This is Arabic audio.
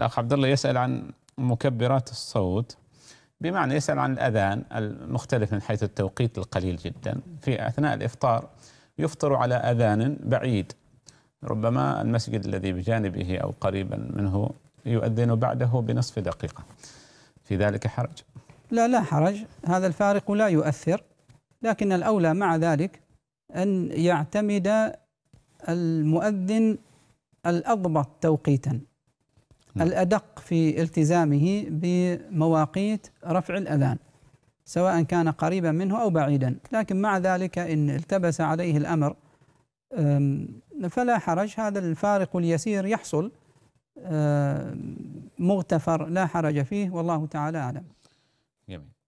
الأخ عبد الله يسأل عن مكبرات الصوت بمعنى يسأل عن الأذان المختلف من حيث التوقيت القليل جدا في أثناء الإفطار يفطر على أذان بعيد ربما المسجد الذي بجانبه أو قريبا منه يؤذن بعده بنصف دقيقة في ذلك حرج لا لا حرج هذا الفارق لا يؤثر لكن الأولى مع ذلك أن يعتمد المؤذن الأضبط توقيتا نعم. الأدق في التزامه بمواقيت رفع الأذان سواء كان قريبا منه أو بعيدا لكن مع ذلك إن التبس عليه الأمر فلا حرج هذا الفارق اليسير يحصل مغتفر لا حرج فيه والله تعالى أعلم جميل